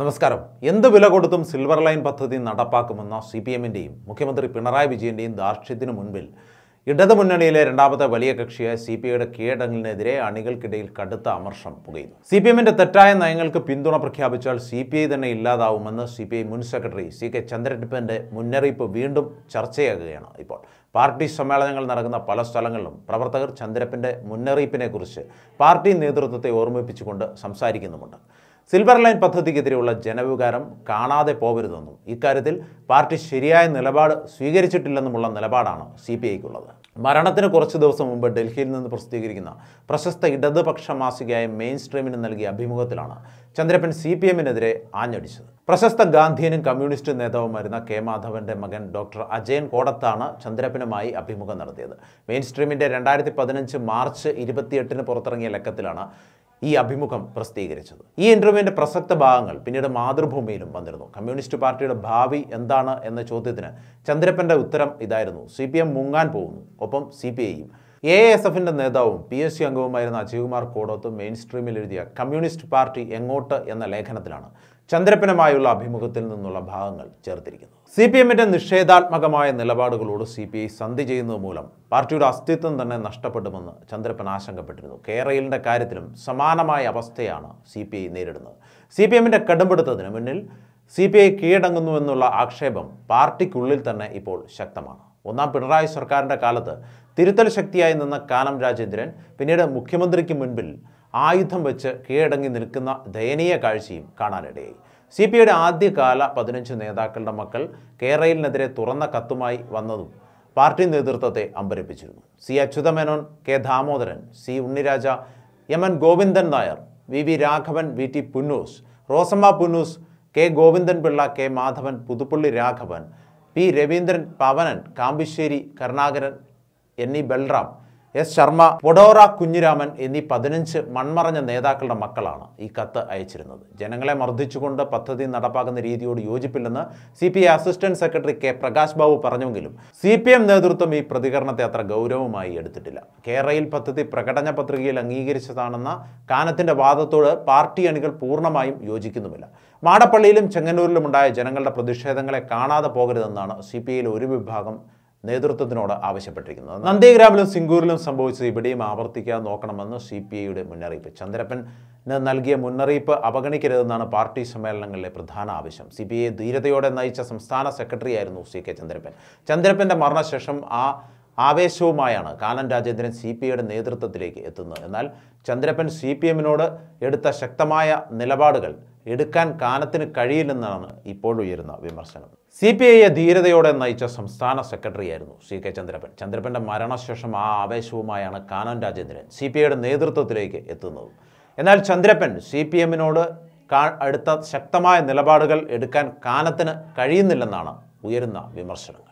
നമസ്കാരം എന്ത് വില കൊടുത്തും സിൽവർ ലൈൻ പദ്ധതി നടപ്പാക്കുമെന്ന സി പി എമ്മിൻ്റെയും മുഖ്യമന്ത്രി പിണറായി വിജയൻ്റെയും ധാർഷ്ട്യത്തിന് മുൻപിൽ ഇടതുമുന്നണിയിലെ രണ്ടാമത്തെ വലിയ കക്ഷിയായ സി പി ഐയുടെ കീഴടങ്ങലിനെതിരെ അണികൾക്കിടയിൽ കടുത്ത അമർഷം പുകയുന്നു സി പി എമ്മിൻ്റെ തെറ്റായ നയങ്ങൾക്ക് പിന്തുണ പ്രഖ്യാപിച്ചാൽ സി പി ഐ തന്നെ ഇല്ലാതാവുമെന്ന് സി പി ഐ മുൻ സെക്രട്ടറി സി കെ ചന്ദ്രട്ടിപ്പൻ്റെ മുന്നറിയിപ്പ് വീണ്ടും ചർച്ചയാകുകയാണ് ഇപ്പോൾ പാർട്ടി സമ്മേളനങ്ങൾ നടക്കുന്ന പല സ്ഥലങ്ങളിലും പ്രവർത്തകർ ചന്ദ്രപ്പിൻ്റെ മുന്നറിയിപ്പിനെക്കുറിച്ച് പാർട്ടി നേതൃത്വത്തെ ഓർമ്മിപ്പിച്ചുകൊണ്ട് സംസാരിക്കുന്നുമുണ്ട് സിൽവർ ലൈൻ പദ്ധതിക്കെതിരെയുള്ള ജനവികാരം കാണാതെ പോകരുതെന്നും ഇക്കാര്യത്തിൽ പാർട്ടി ശരിയായ നിലപാട് സ്വീകരിച്ചിട്ടില്ലെന്നുമുള്ള നിലപാടാണ് സി പി ഐക്കുള്ളത് മരണത്തിന് കുറച്ച് ദിവസം മുമ്പ് ഡൽഹിയിൽ നിന്ന് പ്രസിദ്ധീകരിക്കുന്ന പ്രശസ്ത ഇടതുപക്ഷ മാസികയായ മെയിൻ സ്ട്രീമിന് നൽകിയ അഭിമുഖത്തിലാണ് ചന്ദ്രപ്പൻ സി പി എമ്മിനെതിരെ ആഞ്ഞടിച്ചത് പ്രശസ്ത ഗാന്ധിയനും കമ്മ്യൂണിസ്റ്റ് നേതാവുമായിരുന്ന കെ മാധവന്റെ മകൻ ഡോക്ടർ അജയൻ കോടത്താണ് ചന്ദ്രപ്പനുമായി അഭിമുഖം നടത്തിയത് മെയിൻ സ്ട്രീമിന്റെ രണ്ടായിരത്തി പതിനഞ്ച് മാർച്ച് ഇരുപത്തിയെട്ടിന് പുറത്തിറങ്ങിയ ലക്കത്തിലാണ് ഈ അഭിമുഖം പ്രസിദ്ധീകരിച്ചത് ഈ ഇന്റർവ്യൂവിൻ്റെ പ്രസക്ത ഭാഗങ്ങൾ പിന്നീട് മാതൃഭൂമിയിലും വന്നിരുന്നു കമ്മ്യൂണിസ്റ്റ് പാർട്ടിയുടെ ഭാവി എന്താണ് എന്ന ചോദ്യത്തിന് ചന്ദ്രപ്പൻ്റെ ഉത്തരം ഇതായിരുന്നു സി പി എം മുങ്ങാൻ പോകുന്നു ഒപ്പം സി പി ഐയും എ എസ് നേതാവും പി എസ് സി അംഗവുമായിരുന്ന അജയ്കുമാർ കോടോത്ത് മെയിൻ സ്ട്രീമിൽ എഴുതിയ കമ്മ്യൂണിസ്റ്റ് പാർട്ടി എങ്ങോട്ട് എന്ന ലേഖനത്തിലാണ് ചന്ദ്രപ്പനുമായുള്ള അഭിമുഖത്തിൽ നിന്നുള്ള ഭാഗങ്ങൾ ചേർത്തിരിക്കുന്നു സി പി എമ്മിന്റെ നിഷേധാത്മകമായ നിലപാടുകളോട് സി പി ഐ സന്ധി ചെയ്യുന്നത് മൂലം പാർട്ടിയുടെ അസ്തിത്വം തന്നെ നഷ്ടപ്പെടുമെന്ന് ചന്ദ്രപ്പൻ ആശങ്കപ്പെട്ടിരുന്നു കേരളിന്റെ കാര്യത്തിലും സമാനമായ അവസ്ഥയാണ് സി പി ഐ നേരിടുന്നത് സി പി എമ്മിന്റെ കടുംപിടുത്തത്തിന് മുന്നിൽ സി പി ഐ കീഴടങ്ങുന്നു എന്നുള്ള ആക്ഷേപം പാർട്ടിക്കുള്ളിൽ തന്നെ ഇപ്പോൾ ശക്തമാണ് ഒന്നാം പിണറായി സർക്കാരിന്റെ കാലത്ത് തിരുത്തൽ ശക്തിയായി നിന്ന കാനം രാജേന്ദ്രൻ പിന്നീട് മുഖ്യമന്ത്രിക്ക് മുൻപിൽ ആയുധം വെച്ച് കീഴടങ്ങി നിൽക്കുന്ന ദയനീയ കാഴ്ചയും കാണാനിടയായി സി പി ഐയുടെ ആദ്യകാല പതിനഞ്ച് നേതാക്കളുടെ മക്കൾ കേരളിനെതിരെ തുറന്ന കത്തുമായി വന്നതും പാർട്ടി നേതൃത്വത്തെ അമ്പരപ്പിച്ചിരുന്നു C Achutha Menon K Damodaran C Unniraja M N Govindan Nair V V Raghavan V T Punnoose Rosamma Punnoose K Govindan Pillai K Madhavan Puthuppally Raghavan P Raveendran Pavanan Kambisseri Karunakaran എന്നീ ബൽറാം എസ് ശർമ്മ പൊഡോറ കുഞ്ഞിരാമൻ എന്നീ പതിനഞ്ച് മൺമറഞ്ഞ നേതാക്കളുടെ മക്കളാണ് ഈ കത്ത് അയച്ചിരുന്നത് ജനങ്ങളെ മർദ്ദിച്ചുകൊണ്ട് പദ്ധതി നടപ്പാക്കുന്ന രീതിയോട് യോജിപ്പില്ലെന്ന് C P I assistant secretary K Prakash Babu പറഞ്ഞുവെങ്കിലും സി പി എം നേതൃത്വം ഈ പ്രതികരണത്തെ അത്ര ഗൗരവമായി എടുത്തിട്ടില്ല കേരളയിൽ പദ്ധതി പ്രകടന പത്രികയിൽ അംഗീകരിച്ചതാണെന്ന കാനത്തിന്റെ വാദത്തോട് പാർട്ടി അണികൾ പൂർണ്ണമായും യോജിക്കുന്നുമില്ല മാടപ്പള്ളിയിലും ഉണ്ടായ ജനങ്ങളുടെ പ്രതിഷേധങ്ങളെ കാണാതെ പോകരുതെന്നാണ് സി പി ഐയിൽ ഒരു വിഭാഗം നേതൃത്വത്തിനോട് ആവശ്യപ്പെട്ടിരിക്കുന്നത് നന്ദിഗ്രാമിലും സിംഗൂരിലും സംഭവിച്ചത് ഇവിടെയും ആവർത്തിക്കാൻ നോക്കണമെന്ന് സി പി ഐയുടെ മുന്നറിയിപ്പ് ചന്ദ്രപ്പൻ നൽകിയ മുന്നറിയിപ്പ് അവഗണിക്കരുതെന്നാണ് പാർട്ടി സമ്മേളനങ്ങളിലെ പ്രധാന ആവശ്യം സി പി ഐ ധീരതയോടെ നയിച്ച സംസ്ഥാന സെക്രട്ടറിയായിരുന്നു സി കെ ചന്ദ്രപ്പൻ ചന്ദ്രപ്പൻ്റെ മരണശേഷം ആ ആവേശവുമായാണ് കാനം രാജേന്ദ്രൻ സി പി ഐയുടെ നേതൃത്വത്തിലേക്ക് എത്തുന്നത് എന്നാൽ ചന്ദ്രപ്പൻ സി പി എമ്മിനോട് എടുത്ത ശക്തമായ നിലപാടുകൾ എടുക്കാൻ കാലത്തിന് കഴിയില്ലെന്നാണ് ഉയരുന്ന വിമർശനം സി പി ഐയെ ധീരതയോടെ നയിച്ച സംസ്ഥാന സെക്രട്ടറിയായിരുന്നു സി കെ ചന്ദ്രപ്പൻ ചന്ദ്രപ്പൻ്റെ മരണശേഷം ആ ആവേശവുമായാണ് കാനം രാജേന്ദ്രൻ സി പി ഐയുടെ നേതൃത്വത്തിലേക്ക് എത്തുന്നത് എന്നാൽ ചന്ദ്രപ്പൻ സി പി എമ്മിനോട് അടുത്ത ശക്തമായ നിലപാടുകൾ എടുക്കാൻ കാനത്തിന് കഴിയുന്നില്ലെന്നാണ് ഉയരുന്ന വിമർശനങ്ങൾ